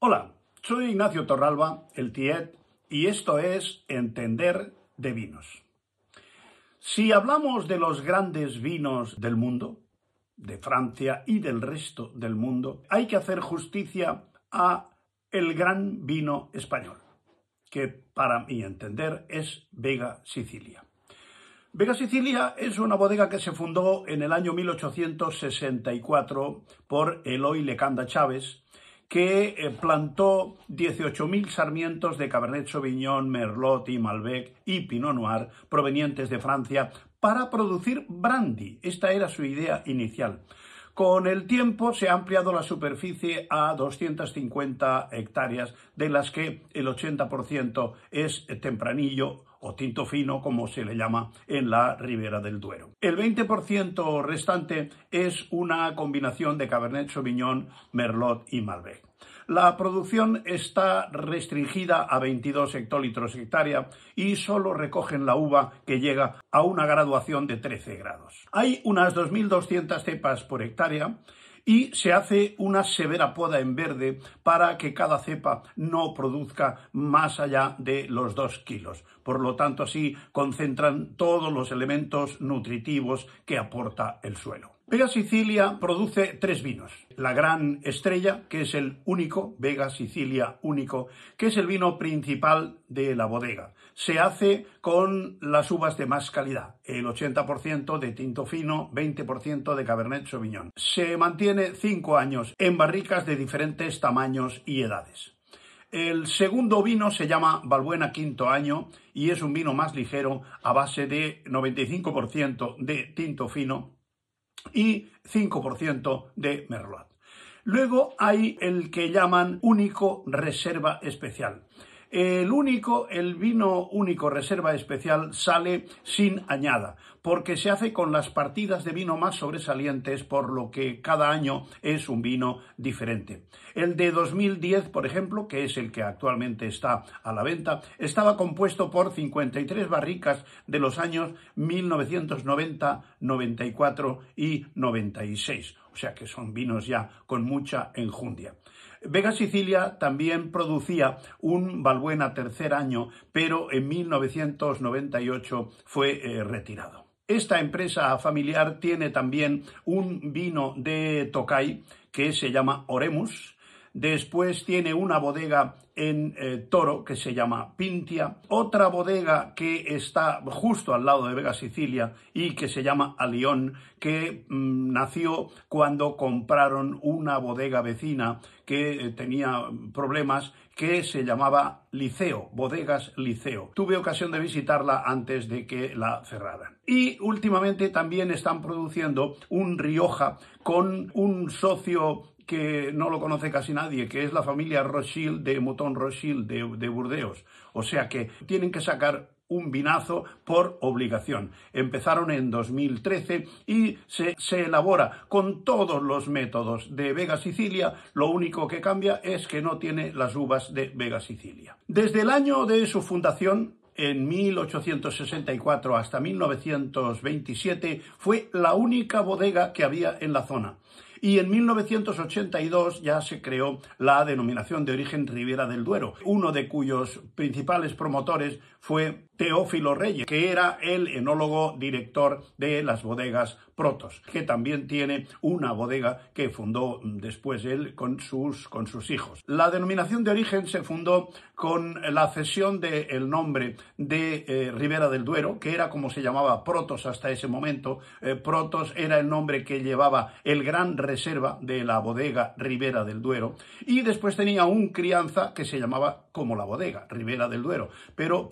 Hola, soy Ignacio Torralba, el TIET, y esto es Entender de Vinos. Si hablamos de los grandes vinos del mundo, de Francia y del resto del mundo, hay que hacer justicia a el gran vino español, que para mi entender es Vega Sicilia. Vega Sicilia es una bodega que se fundó en el año 1864 por Eloy Lecanda Chávez, que eh, plantó 18.000 sarmientos de Cabernet Sauvignon, Merlot Malbec y Pinot Noir provenientes de Francia para producir brandy. Esta era su idea inicial. Con el tiempo se ha ampliado la superficie a 250 hectáreas, de las que el 80% es tempranillo o tinto fino, como se le llama en la Ribera del Duero. El 20% restante es una combinación de Cabernet Sauvignon, Merlot y Malbec. La producción está restringida a 22 hectolitros hectárea y solo recogen la uva que llega a una graduación de 13 grados. Hay unas 2.200 cepas por hectárea y se hace una severa poda en verde para que cada cepa no produzca más allá de los dos kilos. Por lo tanto, así concentran todos los elementos nutritivos que aporta el suelo. Vega Sicilia produce tres vinos. La Gran Estrella, que es el único, Vega Sicilia único, que es el vino principal de la bodega. Se hace con las uvas de más calidad, el 80% de tinto fino, 20% de Cabernet Sauvignon. Se mantiene cinco años en barricas de diferentes tamaños y edades. El segundo vino se llama Balbuena Quinto Año y es un vino más ligero a base de 95% de tinto fino, y 5% de Merlot. Luego hay el que llaman único reserva especial. El único, el vino único reserva especial sale sin añada porque se hace con las partidas de vino más sobresalientes, por lo que cada año es un vino diferente. El de 2010, por ejemplo, que es el que actualmente está a la venta, estaba compuesto por 53 barricas de los años 1990, 94 y 96 o sea que son vinos ya con mucha enjundia. Vega Sicilia también producía un Balbuena tercer año, pero en 1998 fue eh, retirado. Esta empresa familiar tiene también un vino de Tokai que se llama Oremus, Después tiene una bodega en eh, Toro que se llama Pintia, otra bodega que está justo al lado de Vega Sicilia y que se llama Alión, que mm, nació cuando compraron una bodega vecina que eh, tenía problemas que se llamaba Liceo, Bodegas Liceo. Tuve ocasión de visitarla antes de que la cerraran. Y últimamente también están produciendo un Rioja con un socio que no lo conoce casi nadie, que es la familia Rothschild de Mouton Rothschild de, Burdeos. O sea que tienen que sacar un vinazo por obligación. Empezaron en 2013 y se, se, elabora con todos los métodos de Vega Sicilia, lo único que cambia es que no tiene las uvas de Vega Sicilia. Desde el año de su fundación, en 1864 hasta 1927, fue la única bodega que había en la zona. Y en 1982 ya se creó la denominación de origen Riviera del Duero, uno de cuyos principales promotores fue Teófilo Reyes, que era el enólogo director de las bodegas Protos, que también tiene una bodega que fundó después él con sus, con sus hijos. La denominación de origen se fundó con la cesión del nombre de eh, Ribera del Duero, que era como se llamaba Protos hasta ese momento. Eh, Protos era el nombre que llevaba el gran reserva de la bodega Ribera del Duero, y después tenía un crianza que se llamaba como la bodega Ribera del Duero, pero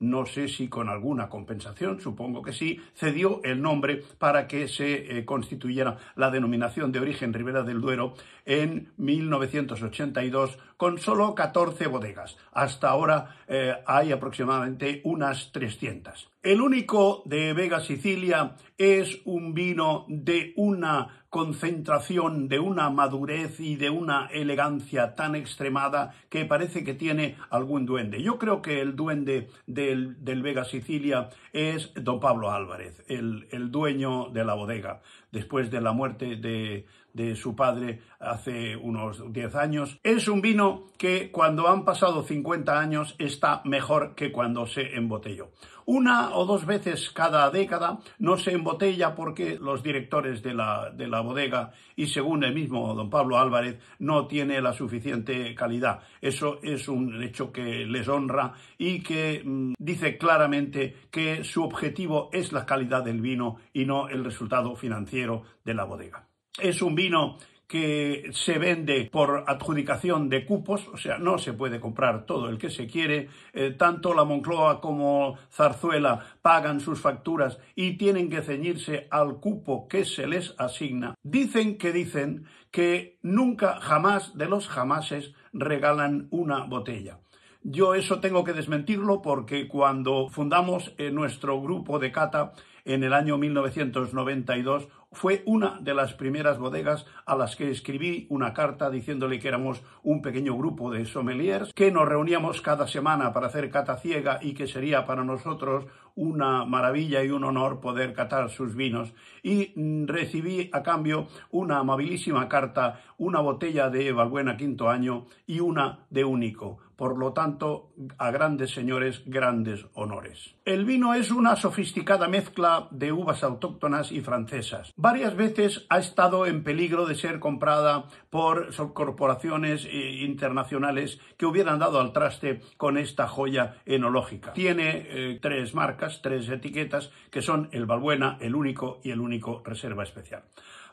no sé si con alguna compensación, supongo que sí, cedió el nombre para que se eh, constituyera la denominación de origen Ribera del Duero en 1982 con solo 14 bodegas. Hasta ahora eh, hay aproximadamente unas 300. El único de Vega Sicilia es un vino de una concentración, de una madurez y de una elegancia tan extremada que parece que tiene algún duende. Yo creo que el duende del, Vega Sicilia es don Pablo Álvarez, el, el, dueño de la bodega, después de la muerte de, de su padre hace unos 10 años. Es un vino que cuando han pasado 50 años está mejor que cuando se embotelló. Una o dos veces cada década no se embotella porque los directores de la, bodega y según el mismo don Pablo Álvarez no tiene la suficiente calidad. Eso es un hecho que les honra y que mm, dice claramente que su objetivo es la calidad del vino y no el resultado financiero de la bodega. Es un vino que se vende por adjudicación de cupos, o sea, no se puede comprar todo el que se quiere. Eh, tanto la Moncloa como Zarzuela pagan sus facturas y tienen que ceñirse al cupo que se les asigna. Dicen que dicen que nunca, jamás de los jamases regalan una botella. Yo eso tengo que desmentirlo porque cuando fundamos eh, nuestro grupo de cata en el año 1992 fue una de las primeras bodegas a las que escribí una carta diciéndole que éramos un pequeño grupo de sommeliers, que nos reuníamos cada semana para hacer cata ciega y que sería para nosotros una maravilla y un honor poder catar sus vinos y recibí a cambio una amabilísima carta, una botella de Valbuena quinto año y una de único. Por lo tanto, a grandes señores, grandes honores. El vino es una sofisticada mezcla de uvas autóctonas y francesas. Varias veces ha estado en peligro de ser comprada por corporaciones eh, internacionales que hubieran dado al traste con esta joya enológica. Tiene eh, tres marcas tres etiquetas, que son el Balbuena, el único y el único reserva especial.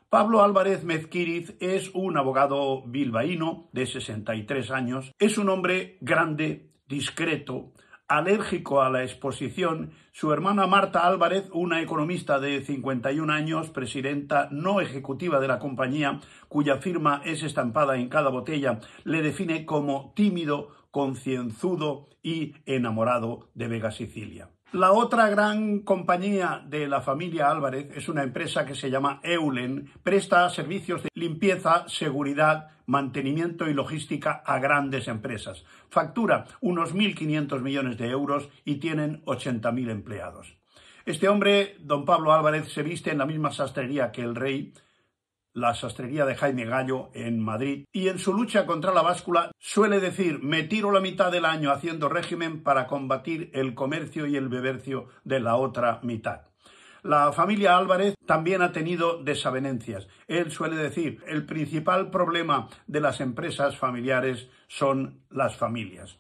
Pablo Álvarez Mezquiriz es un abogado bilbaíno de 63 años. Es un hombre grande, discreto, alérgico a la exposición, su hermana Marta Álvarez, una economista de 51 años, presidenta no ejecutiva de la compañía, cuya firma es estampada en cada botella, le define como tímido, concienzudo y enamorado de Vega Sicilia. La otra gran compañía de la familia Álvarez es una empresa que se llama Eulen. Presta servicios de limpieza, seguridad, mantenimiento y logística a grandes empresas. Factura unos 1.500 millones de euros y tienen 80.000 empleados. Este hombre, don Pablo Álvarez, se viste en la misma sastrería que el rey, la sastrería de Jaime Gallo en Madrid, y en su lucha contra la báscula suele decir me tiro la mitad del año haciendo régimen para combatir el comercio y el bebercio de la otra mitad. La familia Álvarez también ha tenido desavenencias. Él suele decir, el principal problema de las empresas familiares son las familias.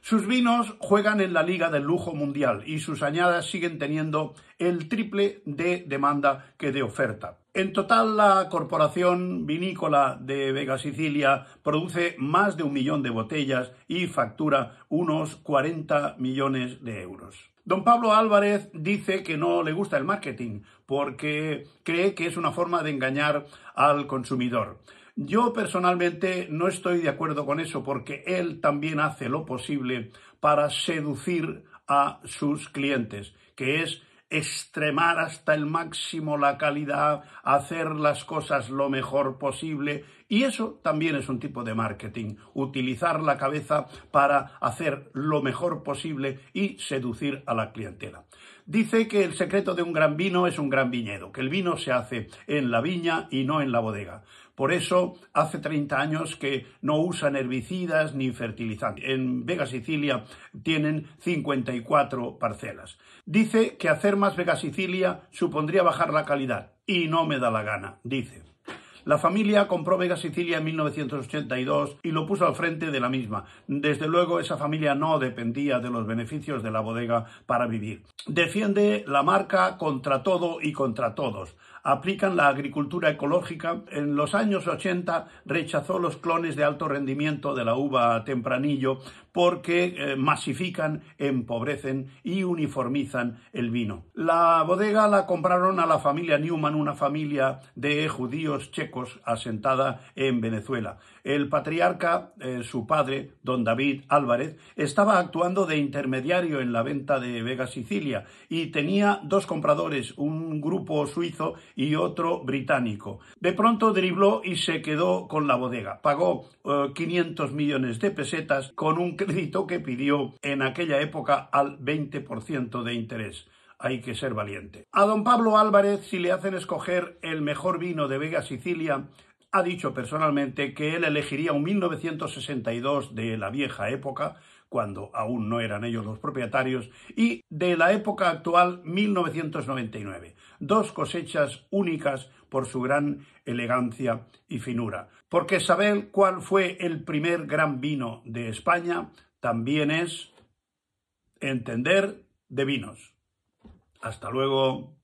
Sus vinos juegan en la liga del lujo mundial y sus añadas siguen teniendo el triple de demanda que de oferta. En total, la corporación vinícola de Vega Sicilia produce más de un millón de botellas y factura unos 40 millones de euros. Don Pablo Álvarez dice que no le gusta el marketing porque cree que es una forma de engañar al consumidor. Yo personalmente no estoy de acuerdo con eso porque él también hace lo posible para seducir a sus clientes, que es extremar hasta el máximo la calidad, hacer las cosas lo mejor posible y eso también es un tipo de marketing, utilizar la cabeza para hacer lo mejor posible y seducir a la clientela. Dice que el secreto de un gran vino es un gran viñedo, que el vino se hace en la viña y no en la bodega. Por eso hace 30 años que no usan herbicidas ni fertilizantes. En Vega Sicilia tienen 54 parcelas. Dice que hacer más Vega Sicilia supondría bajar la calidad y no me da la gana, dice. La familia compró Vega Sicilia en 1982 y lo puso al frente de la misma. Desde luego esa familia no dependía de los beneficios de la bodega para vivir. Defiende la marca contra todo y contra todos aplican la agricultura ecológica, en los años 80 rechazó los clones de alto rendimiento de la uva tempranillo porque eh, masifican, empobrecen y uniformizan el vino. La bodega la compraron a la familia Newman, una familia de judíos checos asentada en Venezuela. El patriarca, eh, su padre, don David Álvarez, estaba actuando de intermediario en la venta de Vega Sicilia y tenía dos compradores, un grupo suizo y otro británico. De pronto dribló y se quedó con la bodega. Pagó 500 eh, millones de pesetas con un crédito que pidió en aquella época al 20% de interés hay que ser valiente. A don Pablo Álvarez, si le hacen escoger el mejor vino de Vega Sicilia, ha dicho personalmente que él elegiría un 1962 de la vieja época, cuando aún no eran ellos los propietarios, y de la época actual 1999. Dos cosechas únicas por su gran elegancia y finura. Porque saber cuál fue el primer gran vino de España también es entender de vinos. Hasta luego.